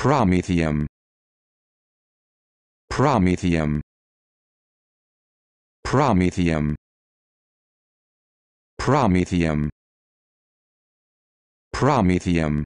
Prometheum. Prometheum. Prometheum. Prometheum. Prometheum.